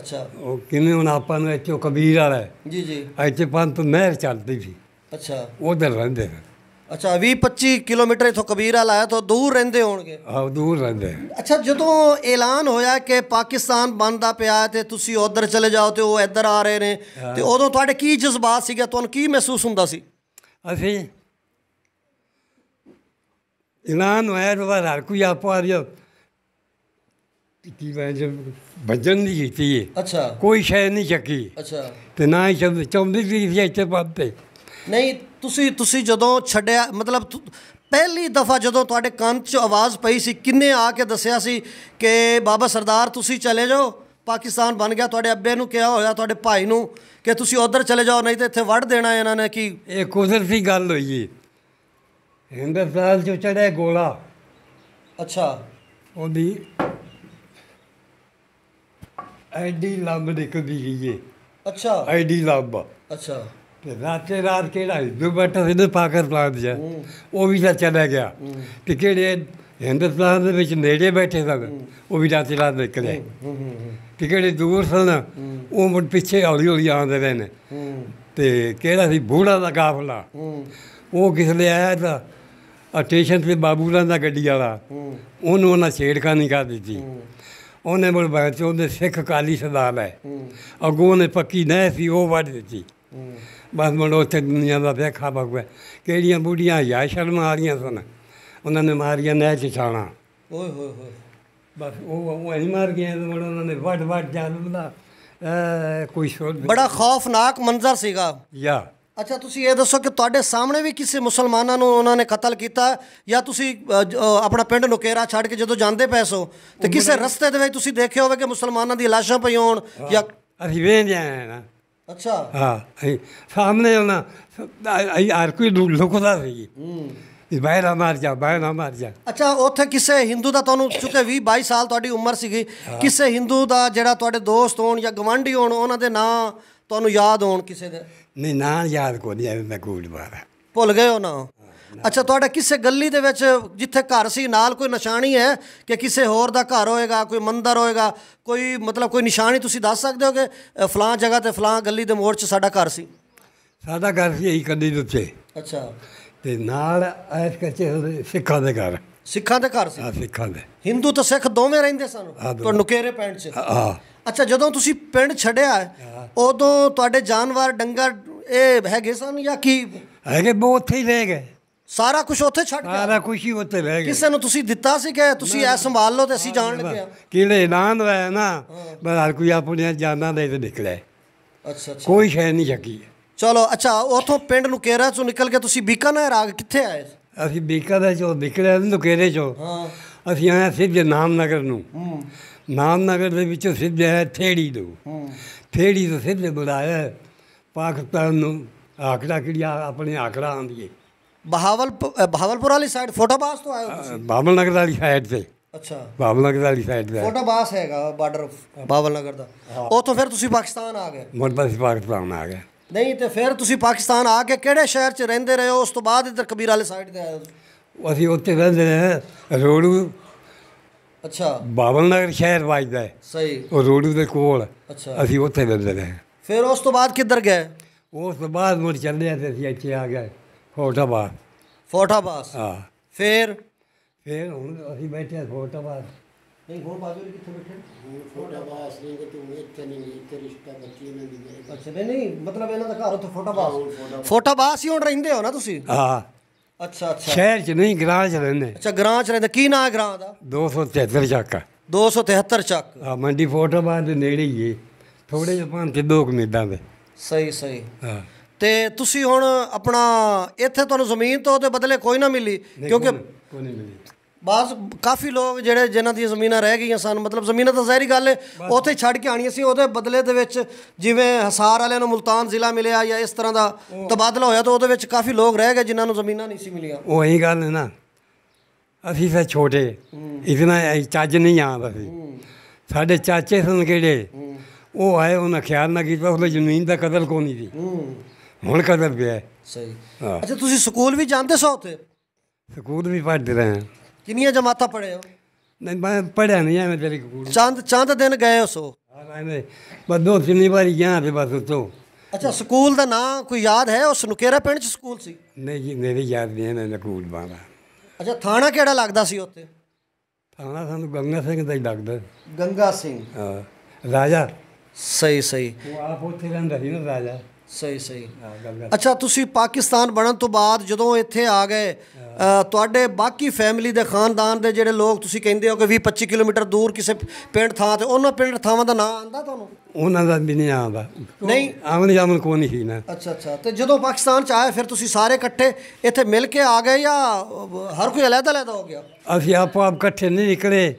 ਅੱਛਾ ਉਹ ਕਿਵੇਂ ਹੁਣ ਆਪਾਂ ਨੂੰ ਇੱਥੇ ਕਬੀਰ ਵਾਲਾ ਜੀ ਜੀ ਇੱਥੇ ਪੰਤ ਮਹਿਰ ਚੱਲਦੀ ਸੀ ਅੱਛਾ ਉਧਰ ਰਹਿੰਦੇ ਨੇ ਅੱਛਾ 20 25 ਕਿਲੋਮੀਟਰ ਇਥੋਂ ਕਬੀਰ ਵਾਲਾ ਆਇਆ ਤੋਂ ਦੂਰ ਰਹਿੰਦੇ ਹੋਣਗੇ ਹਾਂ ਦੂਰ ਰਹਿੰਦੇ ਅੱਛਾ ਜਦੋਂ ਐਲਾਨ ਹੋਇਆ ਕਿ ਪਾਕਿਸਤਾਨ ਬੰਦਾ ਪਿਆ ਤੇ ਤੁਸੀਂ ਉਧਰ ਚਲੇ ਜਾਓ ਤੇ ਉਹ ਇੱਧਰ ਆ ਰਹੇ ਨੇ ਤੇ ਉਦੋਂ ਤੁਹਾਡੇ ਕੀ ਜਜ਼ਬਾਤ ਸੀਗਾ ਤੁਹਾਨੂੰ ਕੀ ਮਹਿਸੂਸ ਹੁੰਦਾ ਸੀ ਅਸੀਂ ਐਲਾਨ ਹੋਇਆ ਰਵਾਰ ਕੋਈ ਆਪੋ ਆ ਰਿਹਾ ਕੀ ਮੈਂ ਜਦ ਭਜਨ ਦੀ ਕੀਤੀ ਹੈ ਅੱਛਾ ਕੋਈ ਸ਼ੈ ਨਹੀਂ ਚੱਕੀ ਅੱਛਾ ਤੇ ਨਾ ਹੀ ਚੌਂਦੀ ਵੀ ਸੀ ਇੱਥੇ ਬੰਦੇ ਨਹੀਂ ਤੁਸੀਂ ਤੁਸੀਂ ਜਦੋਂ ਛੱਡਿਆ ਮਤਲਬ ਪਹਿਲੀ ਦਫਾ ਜਦੋਂ ਤੁਹਾਡੇ ਕੰਨ 'ਚ ਆਵਾਜ਼ ਪਈ ਸੀ ਕਿੰਨੇ ਆ ਕੇ ਦੱਸਿਆ ਸੀ ਕਿ ਬਾਬਾ ਸਰਦਾਰ ਤੁਸੀਂ ਚਲੇ ਜਾਓ ਪਾਕਿਸਤਾਨ ਬਣ ਗਿਆ ਤੁਹਾਡੇ ਅੱਬੇ ਨੂੰ ਕਿਹਾ ਹੋਇਆ ਤੁਹਾਡੇ ਭਾਈ ਨੂੰ ਕਿ ਤੁਸੀਂ ਉਧਰ ਚਲੇ ਜਾਓ ਨਹੀਂ ਤੇ ਇੱਥੇ ਵੜ ਦੇਣਾ ਇਹਨਾਂ ਨੇ ਕਿ ਇਹ ਕੁਦਰਤੀ ਗੱਲ ਹੋਈ ਜੀ ਹਿੰਦੁਸਤਾਨ 'ਚ ਚੜਿਆ ਗੋਲਾ ਅੱਛਾ ਉਹਦੀ ਐਡੀ ਲੰਬ ਨਿਕਲਦੀ ਗਈ ਏ ਅੱਛਾ ਐਡੀ ਲੰਬ ਅੱਛਾ ਤੇ ਰਾਤੇ ਰਾਤ ਕਿਹੜਾ ਹਿੰਦੂ ਬੈਠਾ ਸੀ ਨਾ ਪਾਕਿਸਤਾਨ ਜਾ ਉਹ ਵੀ ਤਾਂ ਚਲਾ ਗਿਆ ਤੇ ਕਿਹੜੇ ਹਿੰਦੁਸਤਾਨ ਦੇ ਵਿੱਚ ਨੇੜੇ ਬੈਠੇ ਸਨ ਉਹ ਵੀ ਰਾਤੇ ਰਾਤ ਨਿਕਲੇ ਤੇ ਕਿਹੜੇ ਦੂਰ ਸਨ ਉਹ ਮੁੜ ਪਿੱਛੇ ਹੌਲੀ ਹੌਲੀ ਆਉਂਦੇ ਰਹੇ ਨੇ ਤੇ ਕਿਹੜਾ ਸੀ ਬੂੜਾ ਦਾ ਕਾਫਲਾ ਉਹ ਕਿਸ ਲਈ ਆਇਆ ਤਾਂ ਆ ਸਟੇਸ਼ਨ ਤੇ ਬਾਬੂ ਦਾ ਗੱਡੀ ਵਾਲਾ ਉਹਨੂੰ ਉਹਨਾਂ ਛੇੜਖਾਨੀ ਕਰ ਦਿੱਤੀ ਉਹਨੇ ਮੁਰ ਬੈਠ ਉਹਨੇ ਸਿੱਖ ਕਾਲੀ ਸਦਾ ਹੈ ਅਗੋਂ ਨੇ ਪੱਕੀ ਨਹਿ ਸੀ ਉਹ ਵੱਢ ਦਿੱਤੀ ਬਸ ਮੁੜ ਉੱਥੇ ਦੁਨੀਆ ਦਾ ਵੇਖਾ ਬਗਵੇ ਕਿਹੜੀਆਂ ਬੁੜੀਆਂ ਯਾ ਸ਼ਰਮ ਰਹੀਆਂ ਸਨ ਉਹਨਾਂ ਨੇ ਮਾਰੀਆਂ ਨਹਿ ਚ ਛਾਣਾ ਓਏ ਹੋਏ ਹੋਏ ਬਸ ਉਹ ਉਹ ਐਂ ਮਾਰ ਗਏ ਤੇ ਮੁੜ ਉਹਨਾਂ ਨੇ ਵੜ ਵੱਡ ਜਾਨ ਦਾ ਕੋਈ ਸ਼ੋਰ ਬੜਾ ਖੌਫਨਾਕ ਮੰਜ਼ਰ ਸੀਗਾ ਯਾ ਅੱਛਾ ਤੁਸੀਂ ਇਹ ਦੱਸੋ ਕਿ ਤੁਹਾਡੇ ਸਾਹਮਣੇ ਵੀ ਕਿਸੇ ਮੁਸਲਮਾਨਾਂ ਨੂੰ ਉਹਨਾਂ ਨੇ ਕਤਲ ਕੀਤਾ ਜਾਂ ਤੁਸੀਂ ਆਪਣਾ ਪਿੰਡ ਨੁਕੇਰਾ ਛੱਡ ਕੇ ਜਦੋਂ ਜਾਂਦੇ ਪੈਸੋ ਤੇ ਕਿਸੇ ਰਸਤੇ ਦੇ ਵਿੱਚ ਤੁਸੀਂ ਦੇਖਿਆ ਹੋਵੇ ਕਿ ਮੁਸਲਮਾਨਾਂ ਦੀ ਲਾਸ਼ਾਂ ਪਈਆਂ ਹੋਣ ਜਾਂ ਅਸੀਂ ਵੇਂਦੇ ਆਏ ਨਾ ਅੱਛਾ ਹਾਂ ਸਾਹਮਣੇ ਉਹਨਾਂ ਆਈ ਆਰ ਕੋਈ ਲੁਕਦਾ ਸੀ ਇਹ ਬਾਹਰ ਮਾਰ ਜਾ ਬਾਹਰ ਨਾ ਮਾਰ ਜਾ ਅੱਛਾ ਉੱਥੇ ਕਿਸੇ ਹਿੰਦੂ ਦਾ ਤੁਹਾਨੂੰ ਚੁੱਕੇ 20 22 ਸਾਲ ਤੁਹਾਡੀ ਉਮਰ ਸੀਗੀ ਕਿਸੇ ਹਿੰਦੂ ਦਾ ਜਿਹੜਾ ਤੁਹਾਡੇ ਦੋਸਤ ਹੋਣ ਜਾਂ ਗਵਾਂਢੀ ਹੋਣ ਉਹਨਾਂ ਦੇ ਨਾਂ ਤੁਹਾਨੂੰ ਯਾਦ ਹੋਣ ਕਿਸੇ ਦੇ ਨਹੀਂ ਨਾਂ ਯਾਦ ਕੋ ਨਹੀਂ ਐਵੇਂ ਮੈਂ ਗੂੜ ਭੁੱਲ ਗਏ ਹੋ ਨਾ ਅੱਛਾ ਤੁਹਾਡਾ ਕਿਸੇ ਗੱਲੀ ਦੇ ਵਿੱਚ ਜਿੱਥੇ ਘਰ ਸੀ ਨਾਲ ਕੋਈ ਨਿਸ਼ਾਨੀ ਹੈ ਕਿ ਕਿਸੇ ਹੋਰ ਦਾ ਘਰ ਹੋਏਗਾ ਕੋਈ ਮੰਦਰ ਹੋਏਗਾ ਕੋਈ ਮਤਲਬ ਕੋਈ ਨਿਸ਼ਾਨੀ ਤੁਸੀਂ ਦੱਸ ਸਕਦੇ ਹੋ ਕਿ ਫਲਾਂ ਜਗ੍ਹਾ ਤੇ ਫਲਾਂ ਗੱਲੀ ਦੇ ਮੋੜ 'ਚ ਸਾਡਾ ਘਰ ਸੀ ਸਾਡਾ ਘਰ ਸੀ ਇਹੀ ਕੰਦੀ ਦੇ ਉੱਤੇ ਅੱਛਾ ਤੇ ਨਾਲ ਐਸ ਕਰਕੇ ਸਿੱਖਾਂ ਦੇ ਘਰ ਸਿੱਖਾਂ ਦੇ ਘਰ ਸੀ ਹਾਂ ਸਿੱਖਾਂ ਦੇ ਹਿੰਦੂ ਤੇ ਸਿੱਖ ਦੋਵੇਂ ਰਹਿੰਦੇ ਸਨ ਤੁਹਾਨੂੰ ਨੁਕੇਰੇ ਪੈਂਟ 'ਚ ਹਾਂ ਅੱਛਾ ਜਦੋਂ ਤੁਸੀਂ ਪਿੰਡ ਛੱਡਿਆ ਉਦੋਂ ਤੁਹਾਡੇ ਜਾਨਵਰ ਡੰਗਰ ਇਹ ਹੈਗੇ ਸਨ ਜਾਂ ਕੀ ਹੈਗੇ ਬੋ ਉੱਥੇ ਹੀ ਰਹਿ ਗਏ ਸਾਰਾ ਕੁਝ ਉੱਥੇ ਛੱਡ ਗਿਆ ਸਾਰਾ ਕੁਝ ਹੀ ਉੱਥੇ ਰਹਿ ਗਿਆ ਕਿਸੇ ਨੂੰ ਤੁਸੀਂ ਦਿੱਤਾ ਸੀ ਕਿ ਤੁਸੀਂ ਐ ਸੰਭਾਲ ਲਓ ਤੇ ਅਸੀਂ ਜਾਣ ਲੱਗੇ ਕਿਹੜੇ ਨਾਂ ਰਹਿ ਨਾ ਬਸ ਹਰ ਕੋਈ ਆਪਣੀਆਂ ਜਾਨਾਂ ਦੇ ਤੇ ਨਿਕਲਿਆ ਅੱਛਾ ਅੱਛਾ ਕੋਈ ਸ਼ੈ ਨਹੀਂ ਜੱਗੀ ਚਲੋ ਅੱਛਾ ਉਥੋਂ ਪਿੰਡ ਨੂੰ ਕੇਰਾ ਚੋਂ ਨਿਕਲ ਕੇ ਤੁਸੀਂ ਬੀਕਾਨੇਰ ਆ ਗਏ ਕਿੱਥੇ ਆਏ ਅਸੀਂ ਬੀਕਾਨੇਰ ਚੋਂ ਨਿਕਲੇ ਕੇਰੇ ਚੋਂ ਹਾਂ ਅਸੀਂ ਆਏ ਸਿੱਧੇ ਨਾਮਨਗਰ ਨੂੰ ਨਗਰ ਦੇ ਵਿੱਚੋਂ ਸਿੱਧੇ ਹੈ ਥੇੜੀ ਦੋ ਥੇੜੀ ਤੋਂ ਸਿੱਧੇ ਬੁਲਾਇਆ ਪਾਕਿਸਤਾਨ ਨੂੰ ਆਕੜਾ ਕਿੜਿਆ ਆਪਣੇ ਆਕੜਾ ਆਂਦੀਏ ਬਹਾਵਲ ਬਹਾਵਲਪੁਰ ਵਾਲੀ ਸਾਈਡ ਫੋਟੋ ਬਾਸ ਤੋਂ ਆਇਓ ਤੁਸੀਂ ਬਾਬਲ ਨਗਰ ਵਾਲੀ ਸਾਈਡ ਤੇ ਅੱਛਾ ਬਾਬਲ ਨਗਰ ਵਾਲੀ ਸਾਈਡ ਤੇ ਬਾਸ ਹੈਗਾ ਬਾਰਡਰ ਬਾਬਲ ਨਗਰ ਦਾ ਉਥੋਂ ਫਿਰ ਤੁਸੀਂ ਪਾਕਿਸਤਾਨ ਆ ਗਏ ਮੁਰਦਾ ਬਸ ਪਾਕਿਸਤਾਨ ਆ ਗਏ ਨਹੀਂ ਤੇ ਫਿਰ ਤੁਸੀਂ ਪਾਕਿਸਤਾਨ ਆ ਕੇ ਕਿਹੜੇ ਸ਼ਹਿਰ 'ਚ ਰਹਿੰਦੇ ਰਹੇ ਉਸ ਤੋਂ ਬਾਅਦ ਇਧਰ ਕਬੀਰ ਵਾਲੇ ਸਾਈਡ ਤੇ ਆਏ ਅਸੀਂ ਉੱਥੇ ਰਹਿੰਦੇ ਰਹੇ ਰੋੜੂ ਅੱਛਾ ਬਾਬਲ ਨਗਰ ਸ਼ਹਿਰ ਵੱਜਦਾ ਹੈ ਸਹੀ ਉਹ ਰੋਡ ਦੇ ਕੋਲ ਅੱਛਾ ਅਸੀਂ ਉੱਥੇ ਰਹਿੰਦੇ ਰਹੇ ਫਿਰ ਉਸ ਤੋਂ ਬਾਅਦ ਕਿੱਧਰ ਗਏ ਉਸ ਤੋਂ ਬਾਅਦ ਮੁੜ ਚੱਲਿਆ ਤੇ ਅਸੀਂ ਇੱਥੇ ਆ ਗਏ ਫੋਟਾਬਾਦ ਫੋਟਾਬਾਦ ਹਾਂ ਫਿਰ ਫਿਰ ਹੁਣ ਅਸੀਂ ਬੈਠੇ ਫੋਟਾਬਾਦ ਨਹੀਂ ਹੋਰ ਬਾਜੂ ਕਿੱਥੇ ਬੈਠੇ ਫੋਟਾਬਾਦ ਨਹੀਂ ਕਿ ਤੂੰ ਇੱਥੇ ਨਹੀਂ ਇੱਥੇ ਰਿਸ਼ਤਾ ਬੱਚੀ ਨਾ ਦੀ ਅੱਛਾ ਨਹੀਂ ਨਹੀਂ ਮਤਲਬ ਇਹਨਾਂ ਦਾ ਘਰ ਉੱਥੇ ਫੋਟਾਬਾਦ ਫੋਟਾਬਾਦ ਹੀ ਹੁਣ ਰਹਿੰਦੇ ਹੋ ਨਾ ਤੁਸੀਂ ਹਾਂ ਅੱਛਾ ਅੱਛਾ ਸ਼ਹਿਰ 'ਚ ਨਹੀਂ ਗ੍ਰਾਂ 'ਚ ਰਹਿੰਦੇ ਅੱਛਾ ਗ੍ਰਾਂ 'ਚ ਰਹਿੰਦੇ ਕੀ ਨਾਂ ਹੈ ਗ੍ਰਾਂ ਦਾ 273 ਚੱਕ 273 ਚੱਕ ਹਾਂ ਮੰਡੀ ਫੋਟੋਬਾਦ ਦੇ ਨੇੜੇ ਹੀ ਏ ਥੋੜੇ ਜਿਹਾ ਭਾਂ ਤੇ 2 ਕਮੇਦਾਂ ਦੇ ਸਹੀ ਸਹੀ ਹਾਂ ਤੇ ਤੁਸੀਂ ਹੁਣ ਆਪਣਾ ਇੱਥੇ ਤੁਹਾਨੂੰ ਜ਼ਮੀਨ ਤੋਂ ਤੇ ਬਦਲੇ ਕੋਈ ਨਾ ਮਿਲੀ ਕਿਉਂਕਿ ਕੋਈ ਨਹੀਂ ਮਿਲੀ ਬਸ ਕਾਫੀ ਲੋਕ ਜਿਹੜੇ ਜਿਨ੍ਹਾਂ ਦੀਆਂ ਜ਼ਮੀਨਾਂ ਰਹਿ ਗਈਆਂ ਸਨ ਮਤਲਬ ਜ਼ਮੀਨਾਂ ਤਾਂ ਜ਼ਾਹਿਰੀ ਗੱਲ ਹੈ ਉੱਥੇ ਛੱਡ ਕੇ ਆਣੀ ਸੀ ਉਹਦੇ ਬਦਲੇ ਦੇ ਵਿੱਚ ਜਿਵੇਂ ਹਸਾਰ ਵਾਲਿਆਂ ਨੂੰ ਮਲਤਾਨ ਜ਼ਿਲ੍ਹਾ ਮਿਲਿਆ ਜਾਂ ਇਸ ਤਰ੍ਹਾਂ ਦਾ ਤਬਾਦਲਾ ਹੋਇਆ ਤਾਂ ਉਹਦੇ ਵਿੱਚ ਕਾਫੀ ਲੋਕ ਰਹਿ ਗਏ ਜਿਨ੍ਹਾਂ ਨੂੰ ਜ਼ਮੀਨਾਂ ਨਹੀਂ ਸੀ ਮਿਲੀਆਂ ਉਹ ਹੀ ਗੱਲ ਹੈ ਨਾ ਅਸੀਂ ਫੇ ਛੋਟੇ ਇਤਨਾ ਚੱਜ ਨਹੀਂ ਆਂਦਾ ਸੀ ਸਾਡੇ ਚਾਚੇ ਸਨ ਕਿਹੜੇ ਉਹ ਆਏ ਉਹਨਾਂ ਖਿਆਲ ਨਾ ਕੀਤਾ ਉਹਦੇ ਜ਼ਮੀਨ ਦਾ ਕਦਰ ਕੋ ਨਹੀਂ ਸੀ ਹੁਣ ਕਦਰ ਪਿਆ ਸਹੀ ਅੱਛਾ ਤੁਸੀਂ ਸਕੂਲ ਵੀ ਜਾਂਦੇ ਸੋ ਉੱਥੇ ਸਕੂਲ ਵੀ ਪੜ੍ਹਦੇ ਰਹੇ ਹਾਂ किनिया जमाता पढ़े हो नहीं मैं पढ़ा नहीं मैं तेरे को चांद चांद दिन गए हो सो हाँ, बस दो तीन बार यहाँ पे बस तो अच्छा स्कूल का ना कोई याद है और सनुकेरा पिंड स्कूल सी नहीं जी याद नहीं है स्कूल बारा अच्छा थाना केड़ा लगता सी उत्ते थाना सानू गंगा सिंह ਦਾ ਹੀ ਲੱਗਦਾ ਗੰਗਾ ਸਿੰਘ ਹਾਂ ਰਾਜਾ ਸਹੀ ਸਹੀ ਉਹ ਆਪ ਉੱਥੇ ਰਹਿੰਦਾ ਸੀ ਨਾ ਰਾਜਾ ਸਹੀ ਸਹੀ ਅੱਛਾ ਤੁਸੀਂ ਪਾਕਿਸਤਾਨ ਬਣਨ ਤੋਂ ਬਾਅਦ ਜਦੋਂ ਇੱਥੇ ਆ ਗਏ ਤੁਹਾਡੇ ਬਾਕੀ ਫੈਮਿਲੀ ਦੇ ਖਾਨਦਾਨ ਦੇ ਜਿਹੜੇ ਲੋਕ ਤੁਸੀਂ ਕਹਿੰਦੇ ਹੋ ਕਿ 20 25 ਕਿਲੋਮੀਟਰ ਦੂਰ ਕਿਸੇ ਪਿੰਡ ਥਾਂ ਤੇ ਉਹਨਾਂ ਪਿੰਡ ਥਾਵਾਂ ਦਾ ਨਾਮ ਆਂਦਾ ਤੁਹਾਨੂੰ ਉਹਨਾਂ ਦਾ ਵੀ ਨਹੀਂ ਆਂਦਾ ਨਹੀਂ ਆਮਨ ਜਾਮਨ ਕੋ ਨਹੀਂ ਸੀ ਨਾ ਅੱਛਾ ਅੱਛਾ ਤੇ ਜਦੋਂ ਪਾਕਿਸਤਾਨ ਚ ਆਏ ਫਿਰ ਤੁਸੀਂ ਸਾਰੇ ਇਕੱਠੇ ਇੱਥੇ ਮਿਲ ਕੇ ਆ ਗਏ ਜਾਂ ਹਰ ਕੋਈ ਅਲੱਗ ਅਲੱਗ ਹੋ ਗਿਆ ਅਸੀਂ ਆਪੋ ਆਪ ਇਕੱਠੇ ਨਹੀਂ ਨਿਕਲੇ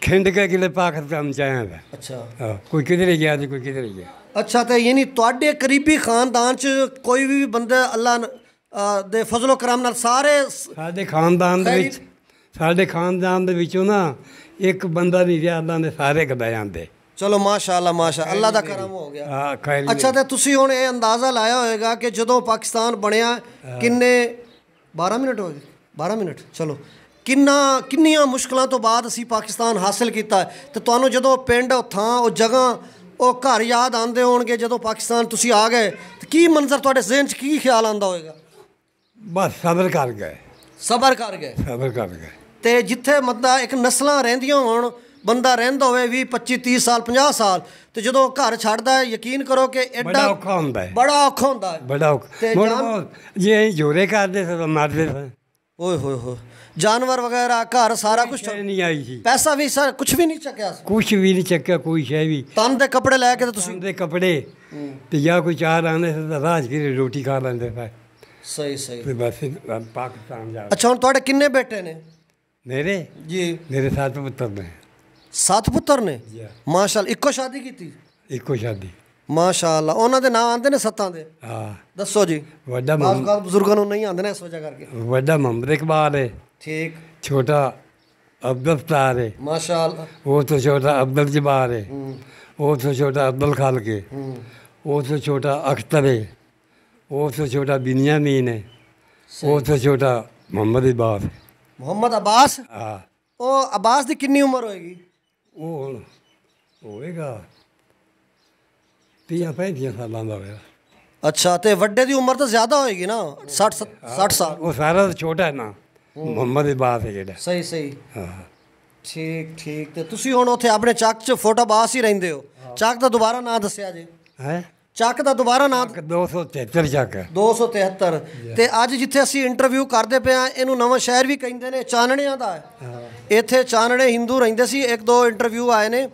ਖਿੰਡ ਕੇ ਕਿਲੇ ਪਾਕਿਸਤਾਨ ਚ ਆਏ ਅੱਛਾ ਕੋਈ ਕਿਧਰੇ ਗਿਆ ਜੀ ਕੋਈ ਕਿਧਰੇ ਗਿਆ ਅੱਛਾ ਤੇ ਯਾਨੀ ਤੁਹਾਡੇ ਕਰੀਬੀ ਖਾਨਦਾਨ ਚ ਕੋਈ ਵੀ ਬੰਦਾ ਅੱਲਾ ਦੇ ਫਜ਼ਲੋ ਕਰਮ ਨਾਲ ਸਾਰੇ ਸਾਡੇ ਖਾਨਦਾਨ ਦੇ ਵਿੱਚ ਸਾਡੇ ਖਾਨਦਾਨ ਦੇ ਵਿੱਚੋਂ ਨਾ ਇੱਕ ਬੰਦਾ ਨਹੀਂ ਰਿਹਾ ਅੱਲਾ ਨੇ ਸਾਰੇ ਕਦਾ ਜਾਂਦੇ ਚਲੋ ਮਾਸ਼ਾਅੱਲਾ ਮਾਸ਼ਾ ਅੱਲਾ ਦਾ ਕਰਮ ਹੋ ਗਿਆ ਹਾਂ ਖੈਰ ਅੱਛਾ ਤੇ ਤੁਸੀਂ ਹੁਣ ਇਹ ਅੰਦਾਜ਼ਾ ਲਾਇਆ ਹੋਵੇਗਾ ਕਿ ਜਦੋਂ ਪਾਕਿਸਤਾਨ ਬਣਿਆ ਕਿੰਨੇ 12 ਮਿੰਟ ਹੋ ਗਏ 12 ਮਿੰਟ ਚਲੋ ਕਿੰਨਾ ਕਿੰਨੀਆਂ ਮੁਸ਼ਕਲਾਂ ਤੋਂ ਬਾਅਦ ਅਸੀਂ ਪਾਕਿਸਤਾਨ ਹਾਸਲ ਕੀਤਾ ਤੇ ਤੁਹਾਨੂੰ ਜਦੋਂ ਪਿੰਡ ਥਾਂ ਉਹ ਜਗ੍ਹਾ ਉਹ ਘਰ ਯਾਦ ਆਉਂਦੇ ਹੋਣਗੇ ਜਦੋਂ ਪਾਕਿਸਤਾਨ ਤੁਸੀਂ ਆ ਗਏ ਤੇ ਕੀ ਮੰਜ਼ਰ ਤੁਹਾਡੇ ਜ਼ਿਹਨ 'ਚ ਕੀ ਖਿਆਲ ਆਂਦਾ ਹੋਵੇਗਾ ਬਸ ਸਬਰ ਕਰ ਗਏ ਸਬਰ ਕਰ ਗਏ ਸਬਰ ਕਰ ਗਏ ਤੇ ਜਿੱਥੇ ਮੱਦਾ ਇੱਕ ਨਸਲਾਂ ਰਹਿੰਦੀਆਂ ਹੋਣ ਬੰਦਾ ਰਹਿੰਦਾ ਹੋਵੇ 20 25 30 ਸਾਲ 50 ਸਾਲ ਤੇ ਜਦੋਂ ਘਰ ਛੱਡਦਾ ਹੈ ਯਕੀਨ ਕਰੋ ਕਿ ਐਡਾ ਬੜਾ ਔਖਾ ਹੁੰਦਾ ਹੈ ਬੜਾ ਔਖਾ ਹੁੰਦਾ ਹੈ ਬੜਾ ਔਖਾ ਤੇ ਜੇ ਜੋਰੇ ਕਰਦੇ ਸਦਾ ਮਾਰਦੇ ਓਏ ਹੋਏ ਹੋਏ ਜਾਨਵਰ ਵਗੈਰਾ ਘਰ ਸਾਰਾ ਕੁਝ ਨਹੀਂ ਆਈ ਸੀ ਪੈਸਾ ਵੀ ਸਰ ਕੁਝ ਵੀ ਨਹੀਂ ਚੱਕਿਆ ਸੀ ਕੁਝ ਵੀ ਨਹੀਂ ਚੱਕਿਆ ਕੋਈ ਸ਼ੈ ਵੀ ਤਨ ਦੇ ਕੱਪੜੇ ਲੈ ਕੇ ਤਾਂ ਤੁਸੀਂ ਦੇ ਕੱਪੜੇ ਤੇ ਜਾਂ ਕੋਈ ਚਾਹ ਆਂਦੇ ਤਾਂ ਰਾਜ ਫਿਰ ਰੋਟੀ ਖਾ ਲੈਂਦੇ ਪਏ ਸਹੀ ਸਹੀ ਤੇ ਬਸ ਪਾਕਿਸਤਾਨ ਜਾ ਅੱਛਾ ਹੁਣ ਤੁਹਾਡੇ ਕਿੰਨੇ ਬੇਟੇ ਨੇ ਮੇਰੇ ਜੀ ਮੇਰੇ ਸੱਤ ਪੁੱਤਰ ਨੇ ਸੱਤ ਪੁੱਤਰ ਨੇ ਮਾਸ਼ਾਅੱਲ ਇੱਕੋ ਸ਼ਾਦੀ ਕੀਤੀ ਇੱਕੋ ਸ਼ਾਦੀ ਮਾਸ਼ਾਅੱਲਾ ਉਹਨਾਂ ਦੇ ਨਾਂ ਆਂਦੇ ਨੇ ਸੱਤਾਂ ਦੇ ਹਾਂ ਦੱਸੋ ਜੀ ਵੱਡਾ ਮੁਹੰਮਦ ਬਜ਼ੁਰਗਾਂ ਨੂੰ ਨਹੀਂ ਆਂਦੇ ਨੇ ਸੋਚਾ ਕਰਕੇ ਵੱਡਾ ਮੁਹੰਮਦ ਇਕਬਾਲ ਹੈ ठीक छोटा अब्दुल तार है माशाल्लाह वो तो छोटा अब्दुल जबार है हम्म। वो तो छोटा अब्दुल खाल के हम्म। वो तो छोटा अख्तर है वो तो छोटा बिनियामीन है वो तो छोटा मोहम्मद अब्बास है मोहम्मद अब्बास हाँ ओ अब्बास की कितनी उम्र होएगी वो होएगा तीह पैंती साल होगा अच्छा तो व्डे की उम्र तो ज्यादा होएगी ना हाँ। सठ सठ साल वो सारा तो छोटा है ना ਮੁਹੰਮਦ ਇਬਾਦ ਹੈ ਜਿਹੜਾ ਸਹੀ ਸਹੀ ਹਾਂ ਠੀਕ ਠੀਕ ਤੇ ਤੁਸੀਂ ਹੁਣ ਉੱਥੇ ਆਪਣੇ ਚੱਕ 'ਚ ਫੋਟੋ ਬਾਸ ਹੀ ਰਹਿੰਦੇ ਹੋ ਚੱਕ ਦਾ ਦੁਬਾਰਾ ਨਾਂ ਦੱਸਿਆ ਜੇ ਹੈ ਚੱਕ ਦਾ ਦੁਬਾਰਾ ਨਾਂ 273 ਚੱਕ 273 ਤੇ ਅੱਜ ਜਿੱਥੇ ਅਸੀਂ ਇੰਟਰਵਿਊ ਕਰਦੇ ਪਏ ਆ ਇਹਨੂੰ ਨਵਾਂ ਸ਼ਹਿਰ ਵੀ ਕਹਿੰਦੇ ਨੇ ਚਾਨਣਿਆਂ ਦਾ ਇੱਥੇ ਚਾਨਣੇ ਹਿੰਦੂ ਰਹਿੰਦੇ ਸੀ ਇੱਕ ਦੋ ਇੰਟਰਵਿਊ ਆਏ ਨੇ